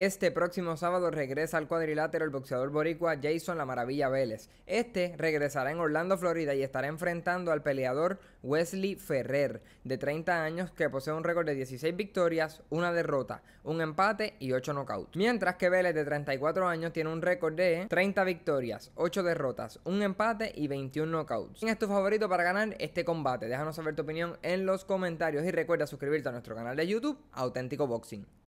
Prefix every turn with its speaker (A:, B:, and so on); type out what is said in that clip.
A: Este próximo sábado regresa al cuadrilátero el boxeador boricua Jason La Maravilla Vélez. Este regresará en Orlando, Florida y estará enfrentando al peleador Wesley Ferrer, de 30 años que posee un récord de 16 victorias, una derrota, un empate y 8 knockouts. Mientras que Vélez, de 34 años, tiene un récord de 30 victorias, 8 derrotas, un empate y 21 knockouts. ¿Quién es tu favorito para ganar este combate? Déjanos saber tu opinión en los comentarios y recuerda suscribirte a nuestro canal de YouTube, Auténtico Boxing.